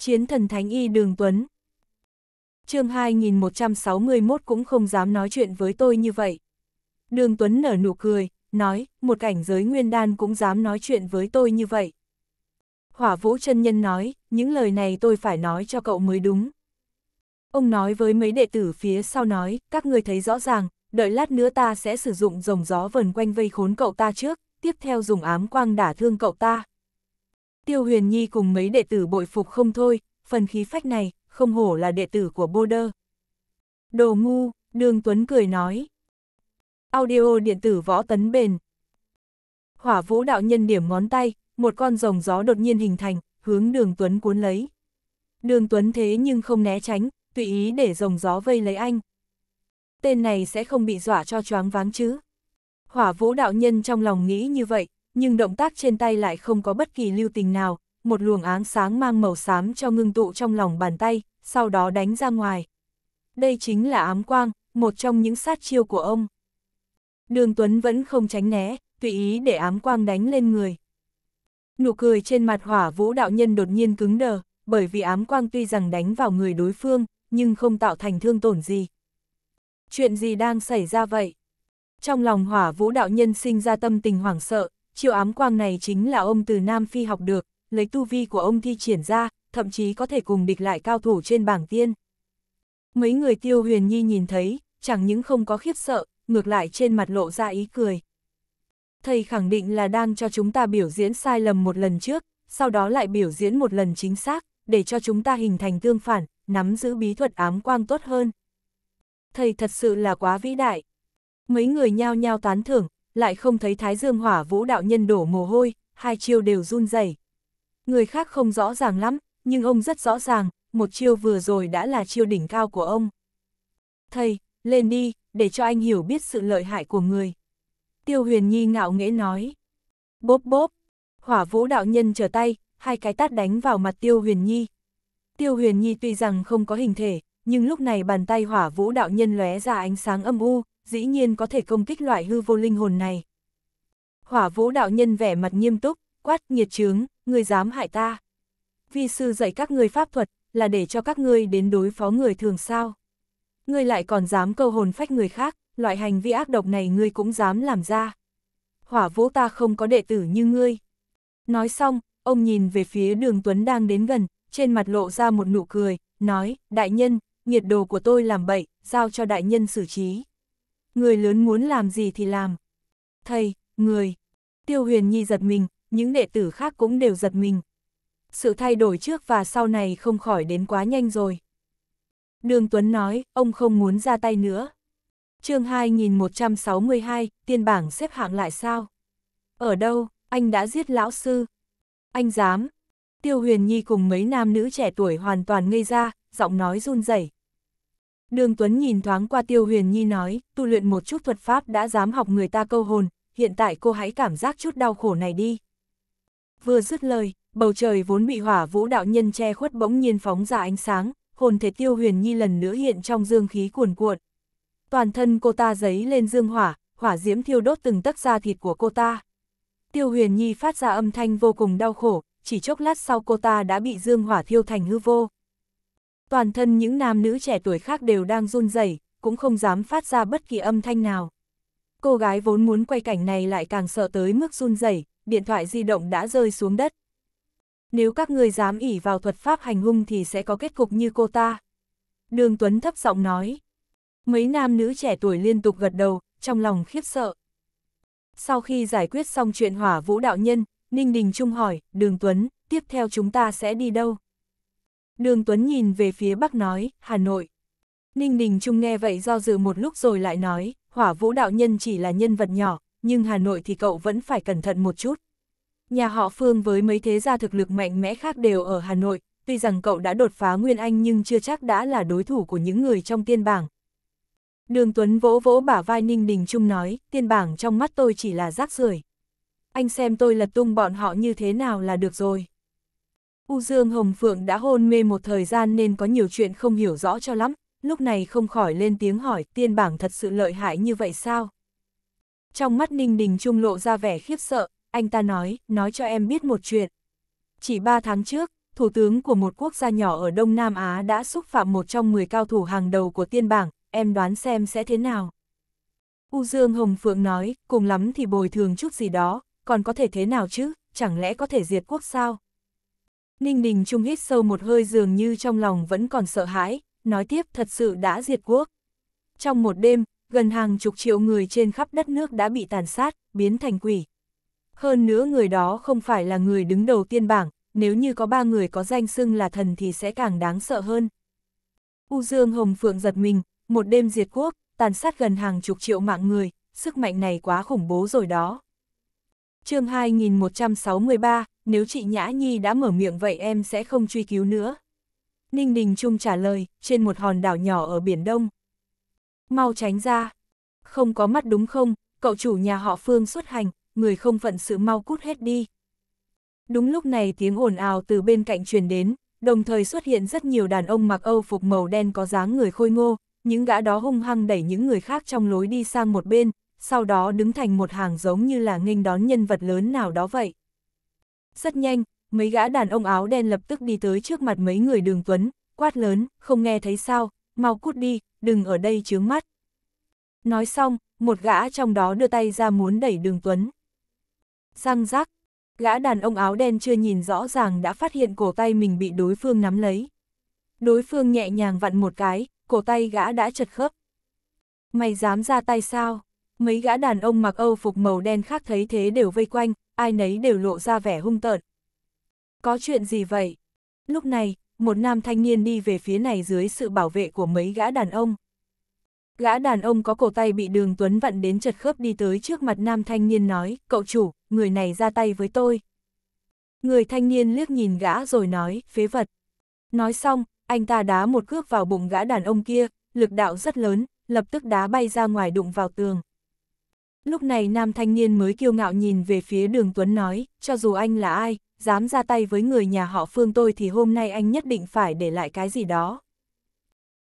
chiến thần thánh y đường tuấn. chương 2161 cũng không dám nói chuyện với tôi như vậy. Đường Tuấn nở nụ cười, nói, một cảnh giới nguyên đan cũng dám nói chuyện với tôi như vậy. Hỏa vũ chân nhân nói, những lời này tôi phải nói cho cậu mới đúng. Ông nói với mấy đệ tử phía sau nói, các người thấy rõ ràng, đợi lát nữa ta sẽ sử dụng rồng gió vần quanh vây khốn cậu ta trước, tiếp theo dùng ám quang đả thương cậu ta. Tiêu Huyền Nhi cùng mấy đệ tử bội phục không thôi, phần khí phách này, không hổ là đệ tử của Bô Đơ. Đồ ngu, Đường Tuấn cười nói. Audio điện tử võ tấn bền. Hỏa vũ đạo nhân điểm ngón tay, một con rồng gió đột nhiên hình thành, hướng đường Tuấn cuốn lấy. Đường Tuấn thế nhưng không né tránh, tùy ý để rồng gió vây lấy anh. Tên này sẽ không bị dọa cho choáng váng chứ. Hỏa vũ đạo nhân trong lòng nghĩ như vậy, nhưng động tác trên tay lại không có bất kỳ lưu tình nào, một luồng áng sáng mang màu xám cho ngưng tụ trong lòng bàn tay, sau đó đánh ra ngoài. Đây chính là ám quang, một trong những sát chiêu của ông. Đường Tuấn vẫn không tránh né, tùy ý để ám quang đánh lên người. Nụ cười trên mặt hỏa vũ đạo nhân đột nhiên cứng đờ, bởi vì ám quang tuy rằng đánh vào người đối phương, nhưng không tạo thành thương tổn gì. Chuyện gì đang xảy ra vậy? Trong lòng hỏa vũ đạo nhân sinh ra tâm tình hoảng sợ, Chiêu ám quang này chính là ông từ Nam Phi học được, lấy tu vi của ông thi triển ra, thậm chí có thể cùng địch lại cao thủ trên bảng tiên. Mấy người tiêu huyền nhi nhìn thấy, chẳng những không có khiếp sợ, ngược lại trên mặt lộ ra ý cười. Thầy khẳng định là đang cho chúng ta biểu diễn sai lầm một lần trước, sau đó lại biểu diễn một lần chính xác, để cho chúng ta hình thành tương phản, nắm giữ bí thuật ám quang tốt hơn. Thầy thật sự là quá vĩ đại. Mấy người nhao nhao tán thưởng, lại không thấy Thái Dương Hỏa Vũ đạo nhân đổ mồ hôi, hai chiêu đều run rẩy. Người khác không rõ ràng lắm, nhưng ông rất rõ ràng, một chiêu vừa rồi đã là chiêu đỉnh cao của ông. Thầy, lên đi, để cho anh hiểu biết sự lợi hại của người. Tiêu huyền nhi ngạo nghễ nói. Bốp bốp, hỏa vũ đạo nhân trở tay, hai cái tát đánh vào mặt tiêu huyền nhi. Tiêu huyền nhi tuy rằng không có hình thể, nhưng lúc này bàn tay hỏa vũ đạo nhân lóe ra ánh sáng âm u, dĩ nhiên có thể công kích loại hư vô linh hồn này. Hỏa vũ đạo nhân vẻ mặt nghiêm túc, quát nhiệt trướng, người dám hại ta. Vi sư dạy các ngươi pháp thuật, là để cho các ngươi đến đối phó người thường sao. Ngươi lại còn dám câu hồn phách người khác, loại hành vi ác độc này ngươi cũng dám làm ra. Hỏa vũ ta không có đệ tử như ngươi. Nói xong, ông nhìn về phía đường Tuấn đang đến gần, trên mặt lộ ra một nụ cười, nói, đại nhân, nhiệt đồ của tôi làm bậy, giao cho đại nhân xử trí người lớn muốn làm gì thì làm. Thầy, người. Tiêu huyền nhi giật mình, những đệ tử khác cũng đều giật mình. Sự thay đổi trước và sau này không khỏi đến quá nhanh rồi. Đường Tuấn nói, ông không muốn ra tay nữa. chương 2162, tiên bảng xếp hạng lại sao? Ở đâu, anh đã giết lão sư? Anh dám. Tiêu huyền nhi cùng mấy nam nữ trẻ tuổi hoàn toàn ngây ra, giọng nói run rẩy Đường Tuấn nhìn thoáng qua Tiêu Huyền Nhi nói, tu luyện một chút thuật pháp đã dám học người ta câu hồn, hiện tại cô hãy cảm giác chút đau khổ này đi. Vừa dứt lời, bầu trời vốn bị hỏa vũ đạo nhân che khuất bỗng nhiên phóng ra ánh sáng, hồn thể Tiêu Huyền Nhi lần nữa hiện trong dương khí cuồn cuộn. Toàn thân cô ta giấy lên dương hỏa, hỏa diễm thiêu đốt từng tấc da thịt của cô ta. Tiêu Huyền Nhi phát ra âm thanh vô cùng đau khổ, chỉ chốc lát sau cô ta đã bị dương hỏa thiêu thành hư vô toàn thân những nam nữ trẻ tuổi khác đều đang run rẩy, cũng không dám phát ra bất kỳ âm thanh nào. Cô gái vốn muốn quay cảnh này lại càng sợ tới mức run rẩy, điện thoại di động đã rơi xuống đất. Nếu các người dám ỉ vào thuật pháp hành hung thì sẽ có kết cục như cô ta. Đường Tuấn thấp giọng nói. Mấy nam nữ trẻ tuổi liên tục gật đầu, trong lòng khiếp sợ. Sau khi giải quyết xong chuyện hỏa vũ đạo nhân, Ninh Đình Trung hỏi, Đường Tuấn, tiếp theo chúng ta sẽ đi đâu? Đường Tuấn nhìn về phía Bắc nói, Hà Nội. Ninh Đình Trung nghe vậy do dự một lúc rồi lại nói, hỏa vũ đạo nhân chỉ là nhân vật nhỏ, nhưng Hà Nội thì cậu vẫn phải cẩn thận một chút. Nhà họ Phương với mấy thế gia thực lực mạnh mẽ khác đều ở Hà Nội, tuy rằng cậu đã đột phá Nguyên Anh nhưng chưa chắc đã là đối thủ của những người trong tiên bảng. Đường Tuấn vỗ vỗ bả vai Ninh Đình Trung nói, tiên bảng trong mắt tôi chỉ là rác rưởi. Anh xem tôi lật tung bọn họ như thế nào là được rồi. U Dương Hồng Phượng đã hôn mê một thời gian nên có nhiều chuyện không hiểu rõ cho lắm, lúc này không khỏi lên tiếng hỏi tiên bảng thật sự lợi hại như vậy sao? Trong mắt Ninh Đình Trung lộ ra vẻ khiếp sợ, anh ta nói, nói cho em biết một chuyện. Chỉ ba tháng trước, thủ tướng của một quốc gia nhỏ ở Đông Nam Á đã xúc phạm một trong 10 cao thủ hàng đầu của tiên bảng, em đoán xem sẽ thế nào. U Dương Hồng Phượng nói, cùng lắm thì bồi thường chút gì đó, còn có thể thế nào chứ, chẳng lẽ có thể diệt quốc sao? Ninh Đình Trung hít sâu một hơi dường như trong lòng vẫn còn sợ hãi, nói tiếp thật sự đã diệt quốc. Trong một đêm, gần hàng chục triệu người trên khắp đất nước đã bị tàn sát, biến thành quỷ. Hơn nữa người đó không phải là người đứng đầu tiên bảng, nếu như có ba người có danh xưng là thần thì sẽ càng đáng sợ hơn. U Dương Hồng Phượng giật mình, một đêm diệt quốc, tàn sát gần hàng chục triệu mạng người, sức mạnh này quá khủng bố rồi đó. chương 2163, nếu chị Nhã Nhi đã mở miệng vậy em sẽ không truy cứu nữa. Ninh Đình Trung trả lời, trên một hòn đảo nhỏ ở Biển Đông. Mau tránh ra. Không có mắt đúng không, cậu chủ nhà họ Phương xuất hành, người không phận sự mau cút hết đi. Đúng lúc này tiếng ồn ào từ bên cạnh truyền đến, đồng thời xuất hiện rất nhiều đàn ông mặc Âu phục màu đen có dáng người khôi ngô, những gã đó hung hăng đẩy những người khác trong lối đi sang một bên, sau đó đứng thành một hàng giống như là nghênh đón nhân vật lớn nào đó vậy. Rất nhanh, mấy gã đàn ông áo đen lập tức đi tới trước mặt mấy người đường tuấn, quát lớn, không nghe thấy sao, mau cút đi, đừng ở đây chướng mắt. Nói xong, một gã trong đó đưa tay ra muốn đẩy đường tuấn. Răng rác, gã đàn ông áo đen chưa nhìn rõ ràng đã phát hiện cổ tay mình bị đối phương nắm lấy. Đối phương nhẹ nhàng vặn một cái, cổ tay gã đã chật khớp. Mày dám ra tay sao? Mấy gã đàn ông mặc âu phục màu đen khác thấy thế đều vây quanh, ai nấy đều lộ ra vẻ hung tợn. Có chuyện gì vậy? Lúc này, một nam thanh niên đi về phía này dưới sự bảo vệ của mấy gã đàn ông. Gã đàn ông có cổ tay bị đường Tuấn vặn đến chật khớp đi tới trước mặt nam thanh niên nói, cậu chủ, người này ra tay với tôi. Người thanh niên liếc nhìn gã rồi nói, phế vật. Nói xong, anh ta đá một cước vào bụng gã đàn ông kia, lực đạo rất lớn, lập tức đá bay ra ngoài đụng vào tường. Lúc này nam thanh niên mới kiêu ngạo nhìn về phía đường Tuấn nói, cho dù anh là ai, dám ra tay với người nhà họ Phương tôi thì hôm nay anh nhất định phải để lại cái gì đó.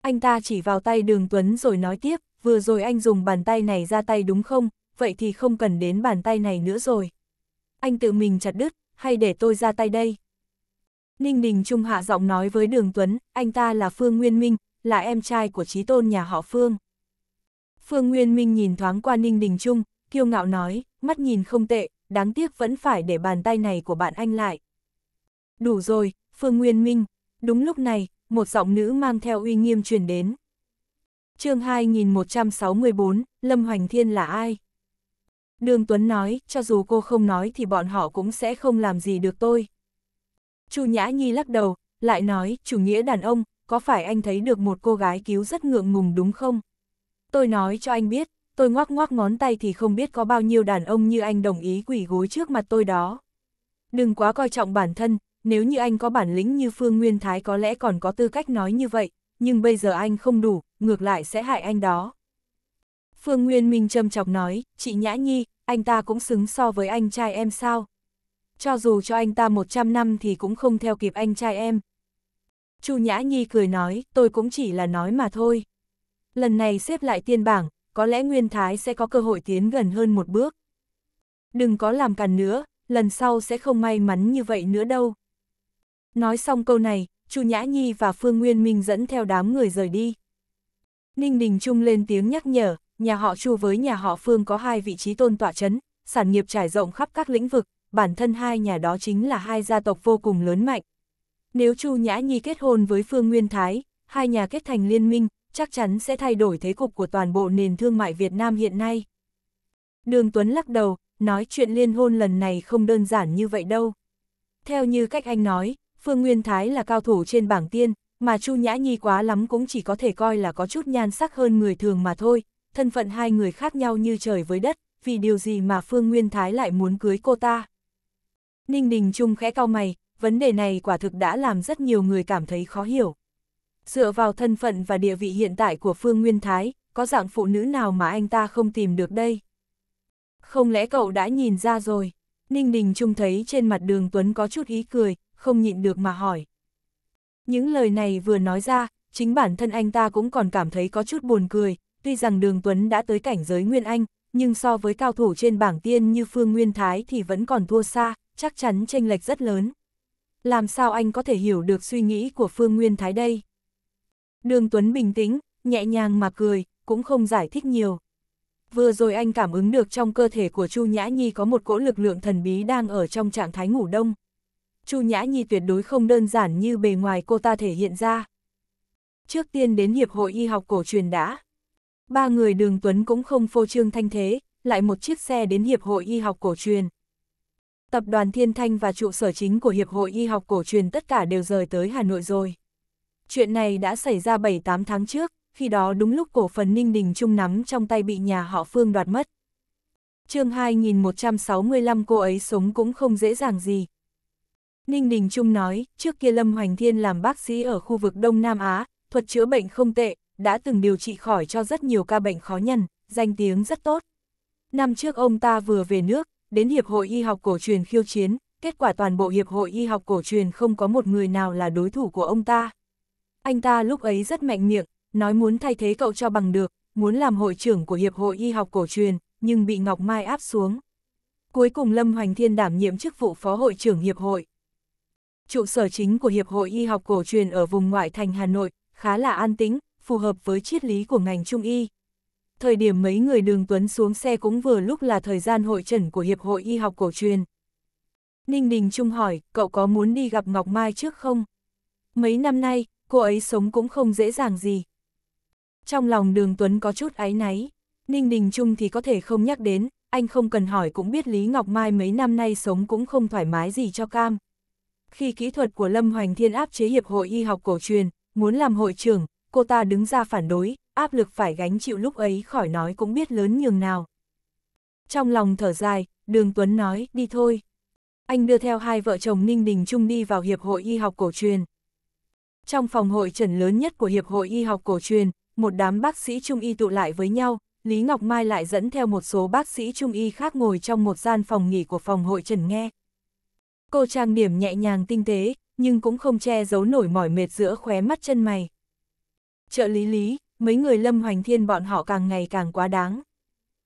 Anh ta chỉ vào tay đường Tuấn rồi nói tiếp, vừa rồi anh dùng bàn tay này ra tay đúng không, vậy thì không cần đến bàn tay này nữa rồi. Anh tự mình chặt đứt, hay để tôi ra tay đây? Ninh Đình Trung hạ giọng nói với đường Tuấn, anh ta là Phương Nguyên Minh, là em trai của trí tôn nhà họ Phương. Phương Nguyên Minh nhìn thoáng qua Ninh Đình Trung, kiêu ngạo nói, mắt nhìn không tệ, đáng tiếc vẫn phải để bàn tay này của bạn anh lại. Đủ rồi, Phương Nguyên Minh, đúng lúc này, một giọng nữ mang theo uy nghiêm truyền đến. chương 2164, Lâm Hoành Thiên là ai? Đường Tuấn nói, cho dù cô không nói thì bọn họ cũng sẽ không làm gì được tôi. Chu Nhã Nhi lắc đầu, lại nói, chủ nghĩa đàn ông, có phải anh thấy được một cô gái cứu rất ngượng ngùng đúng không? Tôi nói cho anh biết, tôi ngoác ngoác ngón tay thì không biết có bao nhiêu đàn ông như anh đồng ý quỷ gối trước mặt tôi đó. Đừng quá coi trọng bản thân, nếu như anh có bản lĩnh như Phương Nguyên Thái có lẽ còn có tư cách nói như vậy, nhưng bây giờ anh không đủ, ngược lại sẽ hại anh đó. Phương Nguyên Minh châm chọc nói, chị Nhã Nhi, anh ta cũng xứng so với anh trai em sao? Cho dù cho anh ta 100 năm thì cũng không theo kịp anh trai em. Chu Nhã Nhi cười nói, tôi cũng chỉ là nói mà thôi. Lần này xếp lại tiên bảng, có lẽ Nguyên Thái sẽ có cơ hội tiến gần hơn một bước. Đừng có làm càn nữa, lần sau sẽ không may mắn như vậy nữa đâu. Nói xong câu này, Chu Nhã Nhi và Phương Nguyên Minh dẫn theo đám người rời đi. Ninh Đình Trung lên tiếng nhắc nhở, nhà họ Chu với nhà họ Phương có hai vị trí tôn tỏa chấn, sản nghiệp trải rộng khắp các lĩnh vực, bản thân hai nhà đó chính là hai gia tộc vô cùng lớn mạnh. Nếu Chu Nhã Nhi kết hôn với Phương Nguyên Thái, hai nhà kết thành liên minh, chắc chắn sẽ thay đổi thế cục của toàn bộ nền thương mại Việt Nam hiện nay. Đường Tuấn lắc đầu, nói chuyện liên hôn lần này không đơn giản như vậy đâu. Theo như cách anh nói, Phương Nguyên Thái là cao thủ trên bảng tiên, mà Chu Nhã Nhi quá lắm cũng chỉ có thể coi là có chút nhan sắc hơn người thường mà thôi, thân phận hai người khác nhau như trời với đất, vì điều gì mà Phương Nguyên Thái lại muốn cưới cô ta. Ninh Đình Trung khẽ cau mày, vấn đề này quả thực đã làm rất nhiều người cảm thấy khó hiểu. Dựa vào thân phận và địa vị hiện tại của Phương Nguyên Thái, có dạng phụ nữ nào mà anh ta không tìm được đây? Không lẽ cậu đã nhìn ra rồi? Ninh Đình Trung thấy trên mặt đường Tuấn có chút ý cười, không nhịn được mà hỏi. Những lời này vừa nói ra, chính bản thân anh ta cũng còn cảm thấy có chút buồn cười, tuy rằng đường Tuấn đã tới cảnh giới Nguyên Anh, nhưng so với cao thủ trên bảng tiên như Phương Nguyên Thái thì vẫn còn thua xa, chắc chắn chênh lệch rất lớn. Làm sao anh có thể hiểu được suy nghĩ của Phương Nguyên Thái đây? Đường Tuấn bình tĩnh, nhẹ nhàng mà cười, cũng không giải thích nhiều. Vừa rồi anh cảm ứng được trong cơ thể của Chu Nhã Nhi có một cỗ lực lượng thần bí đang ở trong trạng thái ngủ đông. Chu Nhã Nhi tuyệt đối không đơn giản như bề ngoài cô ta thể hiện ra. Trước tiên đến Hiệp hội Y học cổ truyền đã. Ba người đường Tuấn cũng không phô trương thanh thế, lại một chiếc xe đến Hiệp hội Y học cổ truyền. Tập đoàn Thiên Thanh và trụ sở chính của Hiệp hội Y học cổ truyền tất cả đều rời tới Hà Nội rồi. Chuyện này đã xảy ra 7-8 tháng trước, khi đó đúng lúc cổ phần Ninh Đình Trung nắm trong tay bị nhà họ Phương đoạt mất. chương 2165 cô ấy sống cũng không dễ dàng gì. Ninh Đình Trung nói, trước kia Lâm Hoành Thiên làm bác sĩ ở khu vực Đông Nam Á, thuật chữa bệnh không tệ, đã từng điều trị khỏi cho rất nhiều ca bệnh khó nhằn, danh tiếng rất tốt. Năm trước ông ta vừa về nước, đến Hiệp hội Y học cổ truyền khiêu chiến, kết quả toàn bộ Hiệp hội Y học cổ truyền không có một người nào là đối thủ của ông ta. Anh ta lúc ấy rất mạnh miệng, nói muốn thay thế cậu cho bằng được, muốn làm hội trưởng của Hiệp hội Y học cổ truyền, nhưng bị Ngọc Mai áp xuống. Cuối cùng Lâm Hoành Thiên đảm nhiệm chức vụ phó hội trưởng Hiệp hội. Trụ sở chính của Hiệp hội Y học cổ truyền ở vùng ngoại thành Hà Nội, khá là an tĩnh, phù hợp với triết lý của ngành trung y. Thời điểm mấy người đường tuấn xuống xe cũng vừa lúc là thời gian hội trần của Hiệp hội Y học cổ truyền. Ninh Đình Trung hỏi, cậu có muốn đi gặp Ngọc Mai trước không? Mấy năm nay, cô ấy sống cũng không dễ dàng gì. Trong lòng đường Tuấn có chút áy náy, Ninh Đình Trung thì có thể không nhắc đến, anh không cần hỏi cũng biết Lý Ngọc Mai mấy năm nay sống cũng không thoải mái gì cho cam. Khi kỹ thuật của Lâm Hoành Thiên áp chế Hiệp hội Y học cổ truyền, muốn làm hội trưởng, cô ta đứng ra phản đối, áp lực phải gánh chịu lúc ấy khỏi nói cũng biết lớn nhường nào. Trong lòng thở dài, Đường Tuấn nói, đi thôi. Anh đưa theo hai vợ chồng Ninh Đình Trung đi vào Hiệp hội Y học cổ truyền. Trong phòng hội trần lớn nhất của Hiệp hội Y học cổ truyền, một đám bác sĩ trung y tụ lại với nhau, Lý Ngọc Mai lại dẫn theo một số bác sĩ trung y khác ngồi trong một gian phòng nghỉ của phòng hội trần nghe. Cô trang điểm nhẹ nhàng tinh tế, nhưng cũng không che giấu nổi mỏi mệt giữa khóe mắt chân mày. Trợ lý lý, mấy người Lâm Hoành Thiên bọn họ càng ngày càng quá đáng.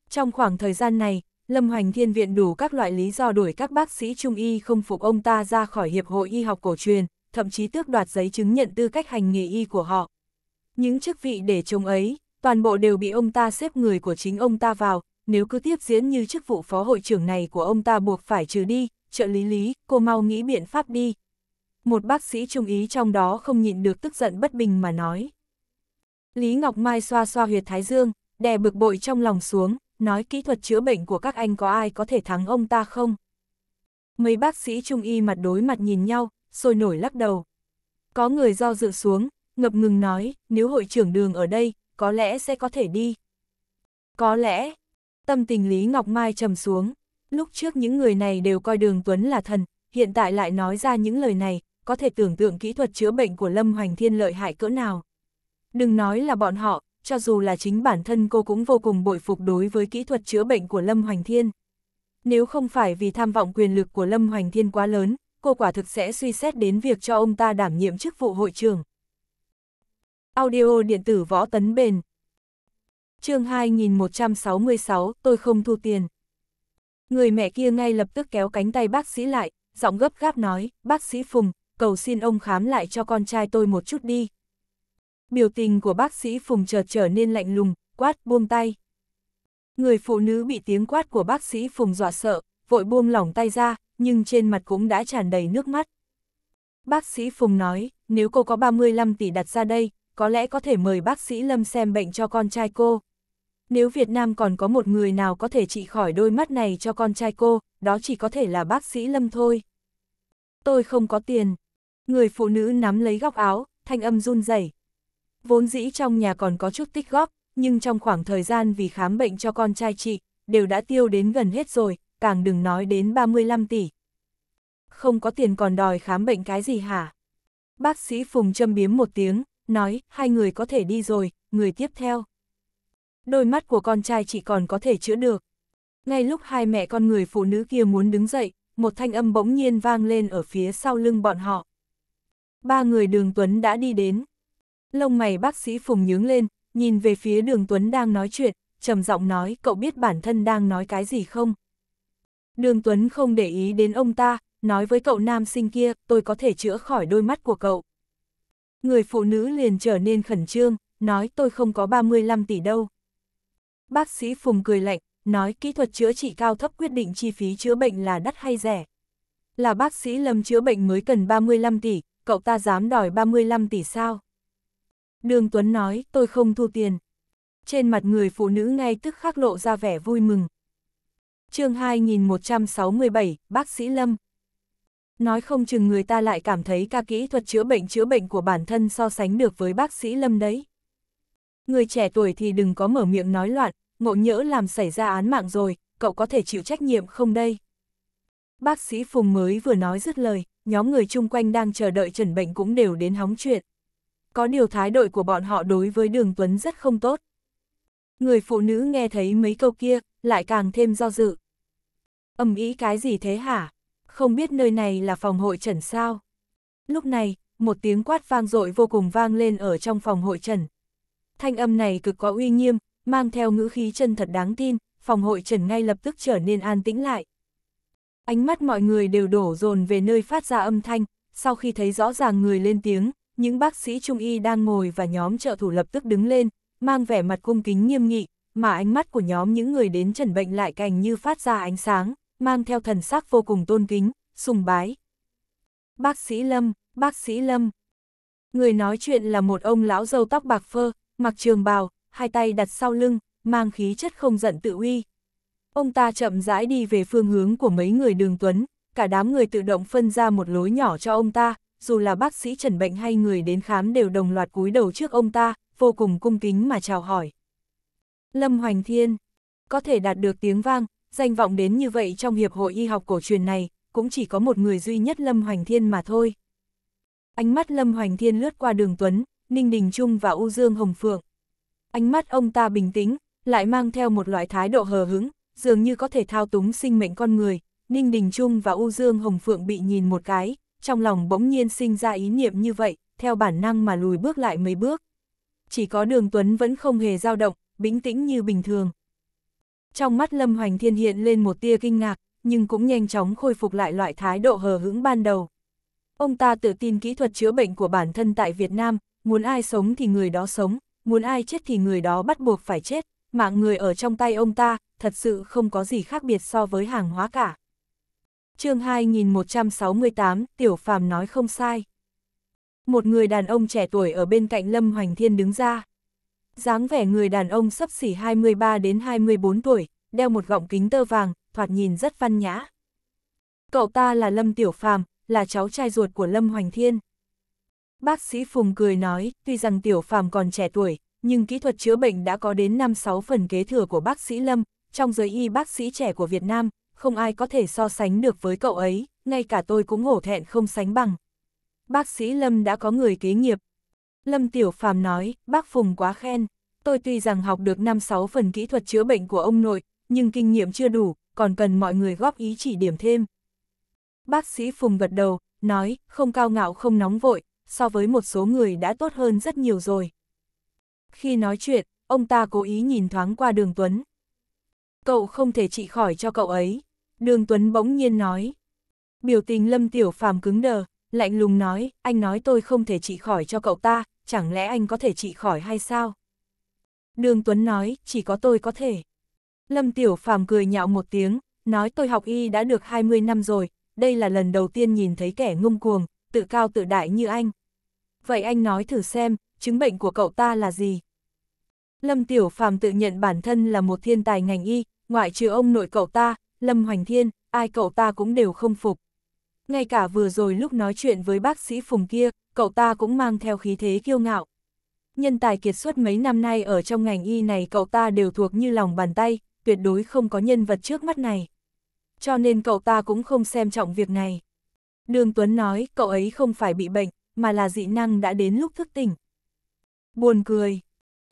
Trong khoảng thời gian này, Lâm Hoành Thiên viện đủ các loại lý do đuổi các bác sĩ trung y không phục ông ta ra khỏi Hiệp hội Y học cổ truyền, thậm chí tước đoạt giấy chứng nhận tư cách hành nghề y của họ. Những chức vị để chống ấy, toàn bộ đều bị ông ta xếp người của chính ông ta vào, nếu cứ tiếp diễn như chức vụ phó hội trưởng này của ông ta buộc phải trừ đi, trợ lý lý, cô mau nghĩ biện pháp đi. Một bác sĩ trung ý trong đó không nhịn được tức giận bất bình mà nói. Lý Ngọc Mai xoa xoa huyệt thái dương, đè bực bội trong lòng xuống, nói kỹ thuật chữa bệnh của các anh có ai có thể thắng ông ta không? Mấy bác sĩ trung y mặt đối mặt nhìn nhau, sôi nổi lắc đầu. Có người do dự xuống, ngập ngừng nói, nếu hội trưởng đường ở đây, có lẽ sẽ có thể đi. Có lẽ, tâm tình Lý Ngọc Mai trầm xuống, lúc trước những người này đều coi đường Tuấn là thần, hiện tại lại nói ra những lời này, có thể tưởng tượng kỹ thuật chữa bệnh của Lâm Hoành Thiên lợi hại cỡ nào. Đừng nói là bọn họ, cho dù là chính bản thân cô cũng vô cùng bội phục đối với kỹ thuật chữa bệnh của Lâm Hoành Thiên. Nếu không phải vì tham vọng quyền lực của Lâm Hoành Thiên quá lớn, cô quả thực sẽ suy xét đến việc cho ông ta đảm nhiệm chức vụ hội trưởng. Audio điện tử võ tấn bền chương 2166, tôi không thu tiền. Người mẹ kia ngay lập tức kéo cánh tay bác sĩ lại, giọng gấp gáp nói, bác sĩ Phùng, cầu xin ông khám lại cho con trai tôi một chút đi. Biểu tình của bác sĩ Phùng chợt trở nên lạnh lùng, quát buông tay. Người phụ nữ bị tiếng quát của bác sĩ Phùng dọa sợ, vội buông lỏng tay ra, nhưng trên mặt cũng đã tràn đầy nước mắt. Bác sĩ Phùng nói, nếu cô có 35 tỷ đặt ra đây, có lẽ có thể mời bác sĩ Lâm xem bệnh cho con trai cô. Nếu Việt Nam còn có một người nào có thể trị khỏi đôi mắt này cho con trai cô, đó chỉ có thể là bác sĩ Lâm thôi. Tôi không có tiền. Người phụ nữ nắm lấy góc áo, thanh âm run rẩy. Vốn dĩ trong nhà còn có chút tích góp, nhưng trong khoảng thời gian vì khám bệnh cho con trai chị, đều đã tiêu đến gần hết rồi, càng đừng nói đến 35 tỷ. Không có tiền còn đòi khám bệnh cái gì hả? Bác sĩ Phùng châm biếm một tiếng, nói, hai người có thể đi rồi, người tiếp theo. Đôi mắt của con trai chỉ còn có thể chữa được. Ngay lúc hai mẹ con người phụ nữ kia muốn đứng dậy, một thanh âm bỗng nhiên vang lên ở phía sau lưng bọn họ. Ba người đường Tuấn đã đi đến. Lông mày bác sĩ Phùng nhướng lên, nhìn về phía đường Tuấn đang nói chuyện, trầm giọng nói cậu biết bản thân đang nói cái gì không? Đường Tuấn không để ý đến ông ta, nói với cậu nam sinh kia, tôi có thể chữa khỏi đôi mắt của cậu. Người phụ nữ liền trở nên khẩn trương, nói tôi không có 35 tỷ đâu. Bác sĩ Phùng cười lạnh, nói kỹ thuật chữa trị cao thấp quyết định chi phí chữa bệnh là đắt hay rẻ. Là bác sĩ Lâm chữa bệnh mới cần 35 tỷ, cậu ta dám đòi 35 tỷ sao? Đường Tuấn nói, tôi không thu tiền. Trên mặt người phụ nữ ngay tức khắc lộ ra vẻ vui mừng, chương 2167, bác sĩ Lâm. Nói không chừng người ta lại cảm thấy ca kỹ thuật chữa bệnh chữa bệnh của bản thân so sánh được với bác sĩ Lâm đấy. Người trẻ tuổi thì đừng có mở miệng nói loạn, ngộ nhỡ làm xảy ra án mạng rồi, cậu có thể chịu trách nhiệm không đây? Bác sĩ Phùng mới vừa nói dứt lời, nhóm người chung quanh đang chờ đợi trần bệnh cũng đều đến hóng chuyện. Có điều thái độ của bọn họ đối với Đường Tuấn rất không tốt. Người phụ nữ nghe thấy mấy câu kia, lại càng thêm do dự. Âm ý cái gì thế hả? Không biết nơi này là phòng hội trần sao? Lúc này, một tiếng quát vang dội vô cùng vang lên ở trong phòng hội trần. Thanh âm này cực có uy nghiêm, mang theo ngữ khí chân thật đáng tin, phòng hội trần ngay lập tức trở nên an tĩnh lại. Ánh mắt mọi người đều đổ dồn về nơi phát ra âm thanh, sau khi thấy rõ ràng người lên tiếng, những bác sĩ trung y đang ngồi và nhóm trợ thủ lập tức đứng lên, mang vẻ mặt cung kính nghiêm nghị, mà ánh mắt của nhóm những người đến trần bệnh lại cành như phát ra ánh sáng mang theo thần sắc vô cùng tôn kính, sùng bái. Bác sĩ Lâm, bác sĩ Lâm. Người nói chuyện là một ông lão dâu tóc bạc phơ, mặc trường bào, hai tay đặt sau lưng, mang khí chất không giận tự uy. Ông ta chậm rãi đi về phương hướng của mấy người đường tuấn, cả đám người tự động phân ra một lối nhỏ cho ông ta, dù là bác sĩ trần bệnh hay người đến khám đều đồng loạt cúi đầu trước ông ta, vô cùng cung kính mà chào hỏi. Lâm Hoành Thiên, có thể đạt được tiếng vang, danh vọng đến như vậy trong hiệp hội y học cổ truyền này, cũng chỉ có một người duy nhất Lâm Hoành Thiên mà thôi. Ánh mắt Lâm Hoành Thiên lướt qua đường Tuấn, Ninh Đình Trung và U Dương Hồng Phượng. Ánh mắt ông ta bình tĩnh, lại mang theo một loại thái độ hờ hứng, dường như có thể thao túng sinh mệnh con người. Ninh Đình Trung và U Dương Hồng Phượng bị nhìn một cái, trong lòng bỗng nhiên sinh ra ý niệm như vậy, theo bản năng mà lùi bước lại mấy bước. Chỉ có đường Tuấn vẫn không hề dao động, bình tĩnh như bình thường trong mắt Lâm Hoành Thiên hiện lên một tia kinh ngạc, nhưng cũng nhanh chóng khôi phục lại loại thái độ hờ hững ban đầu. Ông ta tự tin kỹ thuật chữa bệnh của bản thân tại Việt Nam, muốn ai sống thì người đó sống, muốn ai chết thì người đó bắt buộc phải chết, mạng người ở trong tay ông ta, thật sự không có gì khác biệt so với hàng hóa cả. chương 2168, Tiểu Phàm nói không sai. Một người đàn ông trẻ tuổi ở bên cạnh Lâm Hoành Thiên đứng ra dáng vẻ người đàn ông sắp xỉ 23 đến 24 tuổi, đeo một gọng kính tơ vàng, thoạt nhìn rất văn nhã. Cậu ta là Lâm Tiểu Phàm, là cháu trai ruột của Lâm Hoành Thiên. Bác sĩ Phùng cười nói, tuy rằng Tiểu Phàm còn trẻ tuổi, nhưng kỹ thuật chữa bệnh đã có đến 5-6 phần kế thừa của bác sĩ Lâm, trong giới y bác sĩ trẻ của Việt Nam, không ai có thể so sánh được với cậu ấy, ngay cả tôi cũng hổ thẹn không sánh bằng. Bác sĩ Lâm đã có người kế nghiệp, Lâm Tiểu Phàm nói, bác Phùng quá khen, tôi tuy rằng học được 5-6 phần kỹ thuật chữa bệnh của ông nội, nhưng kinh nghiệm chưa đủ, còn cần mọi người góp ý chỉ điểm thêm. Bác sĩ Phùng gật đầu, nói, không cao ngạo không nóng vội, so với một số người đã tốt hơn rất nhiều rồi. Khi nói chuyện, ông ta cố ý nhìn thoáng qua đường Tuấn. Cậu không thể trị khỏi cho cậu ấy. Đường Tuấn bỗng nhiên nói. Biểu tình Lâm Tiểu Phàm cứng đờ, lạnh lùng nói, anh nói tôi không thể trị khỏi cho cậu ta, chẳng lẽ anh có thể trị khỏi hay sao? Đường Tuấn nói, chỉ có tôi có thể. Lâm Tiểu Phàm cười nhạo một tiếng, nói tôi học y đã được 20 năm rồi, đây là lần đầu tiên nhìn thấy kẻ ngông cuồng, tự cao tự đại như anh. Vậy anh nói thử xem, chứng bệnh của cậu ta là gì? Lâm Tiểu Phàm tự nhận bản thân là một thiên tài ngành y, ngoại trừ ông nội cậu ta, Lâm Hoành Thiên, ai cậu ta cũng đều không phục ngay cả vừa rồi lúc nói chuyện với bác sĩ Phùng kia, cậu ta cũng mang theo khí thế kiêu ngạo. Nhân tài kiệt xuất mấy năm nay ở trong ngành y này cậu ta đều thuộc như lòng bàn tay, tuyệt đối không có nhân vật trước mắt này. Cho nên cậu ta cũng không xem trọng việc này. Đường Tuấn nói cậu ấy không phải bị bệnh, mà là dị năng đã đến lúc thức tỉnh. Buồn cười.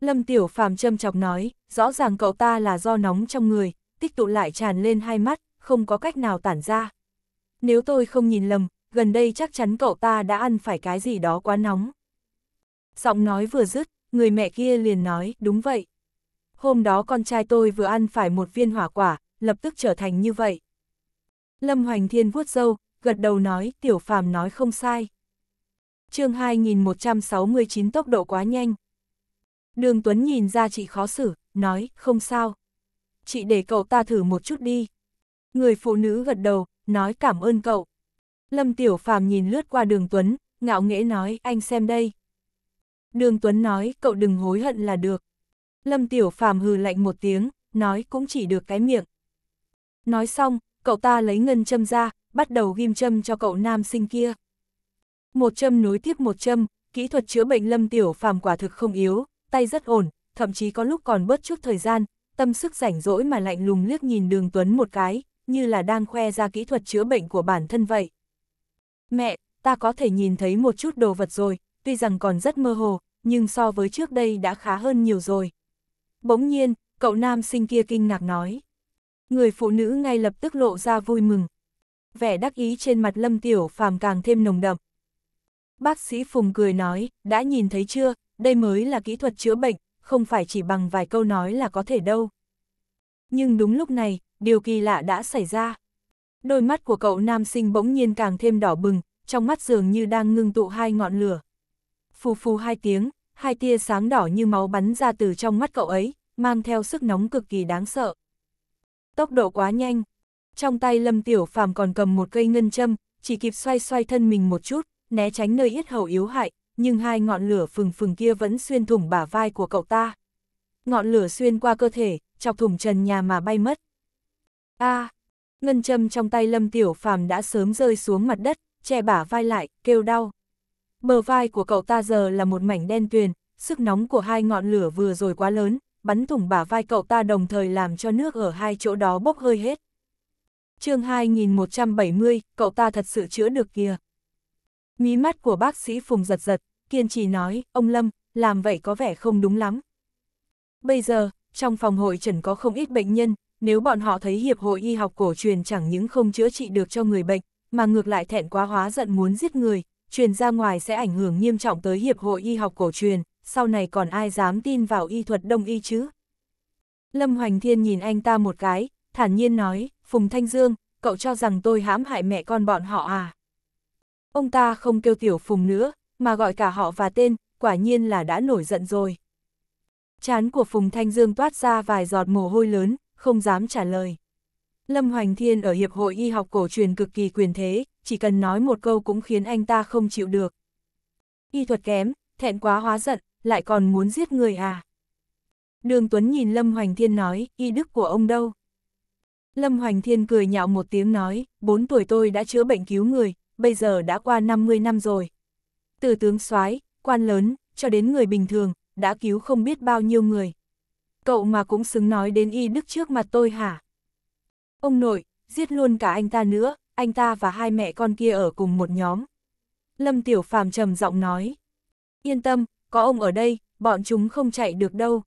Lâm Tiểu Phàm châm chọc nói, rõ ràng cậu ta là do nóng trong người, tích tụ lại tràn lên hai mắt, không có cách nào tản ra nếu tôi không nhìn lầm, gần đây chắc chắn cậu ta đã ăn phải cái gì đó quá nóng. Giọng nói vừa dứt, người mẹ kia liền nói, đúng vậy. Hôm đó con trai tôi vừa ăn phải một viên hỏa quả, lập tức trở thành như vậy. Lâm Hoành Thiên vuốt râu gật đầu nói, tiểu phàm nói không sai. chương 2169 tốc độ quá nhanh. Đường Tuấn nhìn ra chị khó xử, nói, không sao. Chị để cậu ta thử một chút đi. Người phụ nữ gật đầu, nói cảm ơn cậu. Lâm Tiểu Phàm nhìn lướt qua Đường Tuấn, ngạo nghễ nói, anh xem đây. Đường Tuấn nói, cậu đừng hối hận là được. Lâm Tiểu Phàm hừ lạnh một tiếng, nói cũng chỉ được cái miệng. Nói xong, cậu ta lấy ngân châm ra, bắt đầu ghim châm cho cậu nam sinh kia. Một châm nối tiếp một châm, kỹ thuật chữa bệnh Lâm Tiểu Phàm quả thực không yếu, tay rất ổn, thậm chí có lúc còn bớt chút thời gian, tâm sức rảnh rỗi mà lạnh lùng liếc nhìn Đường Tuấn một cái, như là đang khoe ra kỹ thuật chữa bệnh của bản thân vậy. Mẹ, ta có thể nhìn thấy một chút đồ vật rồi, tuy rằng còn rất mơ hồ, nhưng so với trước đây đã khá hơn nhiều rồi. Bỗng nhiên, cậu nam sinh kia kinh ngạc nói. Người phụ nữ ngay lập tức lộ ra vui mừng. Vẻ đắc ý trên mặt Lâm Tiểu Phàm càng thêm nồng đậm. Bác sĩ Phùng cười nói, đã nhìn thấy chưa, đây mới là kỹ thuật chữa bệnh, không phải chỉ bằng vài câu nói là có thể đâu. Nhưng đúng lúc này, điều kỳ lạ đã xảy ra. Đôi mắt của cậu nam sinh bỗng nhiên càng thêm đỏ bừng, trong mắt dường như đang ngưng tụ hai ngọn lửa. Phù phù hai tiếng, hai tia sáng đỏ như máu bắn ra từ trong mắt cậu ấy, mang theo sức nóng cực kỳ đáng sợ. Tốc độ quá nhanh. Trong tay Lâm Tiểu Phàm còn cầm một cây ngân châm, chỉ kịp xoay xoay thân mình một chút, né tránh nơi yết hầu yếu hại, nhưng hai ngọn lửa phừng phừng kia vẫn xuyên thủng bả vai của cậu ta ngọn lửa xuyên qua cơ thể, chọc thủng trần nhà mà bay mất. A, à, ngân châm trong tay Lâm Tiểu Phàm đã sớm rơi xuống mặt đất, che bả vai lại, kêu đau. Bờ vai của cậu ta giờ là một mảnh đen tuyền, sức nóng của hai ngọn lửa vừa rồi quá lớn, bắn thủng bả vai cậu ta đồng thời làm cho nước ở hai chỗ đó bốc hơi hết. chương 2170, cậu ta thật sự chữa được kìa. Mí mắt của bác sĩ Phùng giật giật, kiên trì nói, ông Lâm, làm vậy có vẻ không đúng lắm, Bây giờ, trong phòng hội trần có không ít bệnh nhân, nếu bọn họ thấy Hiệp hội Y học cổ truyền chẳng những không chữa trị được cho người bệnh, mà ngược lại thẹn quá hóa giận muốn giết người, truyền ra ngoài sẽ ảnh hưởng nghiêm trọng tới Hiệp hội Y học cổ truyền, sau này còn ai dám tin vào y thuật đông y chứ? Lâm Hoành Thiên nhìn anh ta một cái, thản nhiên nói, Phùng Thanh Dương, cậu cho rằng tôi hãm hại mẹ con bọn họ à? Ông ta không kêu tiểu Phùng nữa, mà gọi cả họ và tên, quả nhiên là đã nổi giận rồi. Chán của Phùng Thanh Dương toát ra vài giọt mồ hôi lớn, không dám trả lời. Lâm Hoành Thiên ở Hiệp hội Y học cổ truyền cực kỳ quyền thế, chỉ cần nói một câu cũng khiến anh ta không chịu được. Y thuật kém, thẹn quá hóa giận, lại còn muốn giết người à? Đường Tuấn nhìn Lâm Hoành Thiên nói, y đức của ông đâu? Lâm Hoành Thiên cười nhạo một tiếng nói, 4 tuổi tôi đã chữa bệnh cứu người, bây giờ đã qua 50 năm rồi. Từ tướng soái quan lớn, cho đến người bình thường, đã cứu không biết bao nhiêu người. Cậu mà cũng xứng nói đến y đức trước mặt tôi hả? Ông nội, giết luôn cả anh ta nữa, anh ta và hai mẹ con kia ở cùng một nhóm. Lâm Tiểu Phàm trầm giọng nói. Yên tâm, có ông ở đây, bọn chúng không chạy được đâu.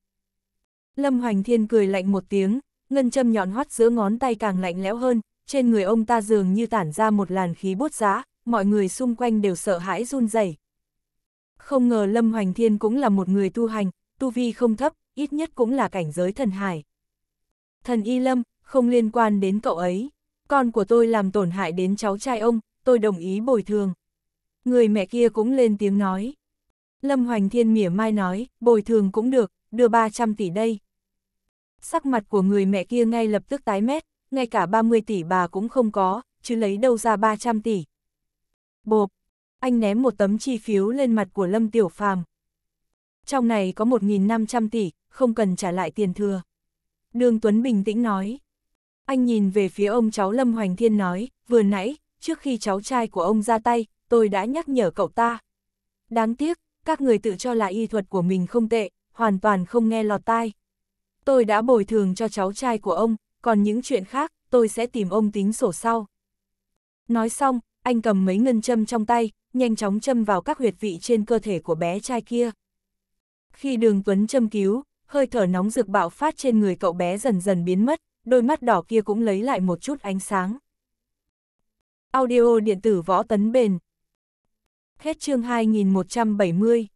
Lâm Hoành Thiên cười lạnh một tiếng, ngân châm nhọn hoắt giữa ngón tay càng lạnh lẽo hơn, trên người ông ta dường như tản ra một làn khí bốt giá, mọi người xung quanh đều sợ hãi run rẩy. Không ngờ Lâm Hoành Thiên cũng là một người tu hành, tu vi không thấp, ít nhất cũng là cảnh giới thần hải. Thần Y Lâm, không liên quan đến cậu ấy. Con của tôi làm tổn hại đến cháu trai ông, tôi đồng ý bồi thường. Người mẹ kia cũng lên tiếng nói. Lâm Hoành Thiên mỉa mai nói, bồi thường cũng được, đưa 300 tỷ đây. Sắc mặt của người mẹ kia ngay lập tức tái mét, ngay cả 30 tỷ bà cũng không có, chứ lấy đâu ra 300 tỷ. Bộp, anh ném một tấm chi phiếu lên mặt của Lâm Tiểu Phàm. Trong này có 1.500 tỷ, không cần trả lại tiền thừa. Đường Tuấn bình tĩnh nói. Anh nhìn về phía ông cháu Lâm Hoành Thiên nói, vừa nãy, trước khi cháu trai của ông ra tay, tôi đã nhắc nhở cậu ta. Đáng tiếc, các người tự cho là y thuật của mình không tệ, hoàn toàn không nghe lọt tai. Tôi đã bồi thường cho cháu trai của ông, còn những chuyện khác, tôi sẽ tìm ông tính sổ sau. Nói xong, anh cầm mấy ngân châm trong tay, nhanh chóng châm vào các huyệt vị trên cơ thể của bé trai kia. Khi đường Tuấn châm cứu, hơi thở nóng rực bạo phát trên người cậu bé dần dần biến mất, đôi mắt đỏ kia cũng lấy lại một chút ánh sáng. Audio điện tử võ tấn bền Hết chương 2170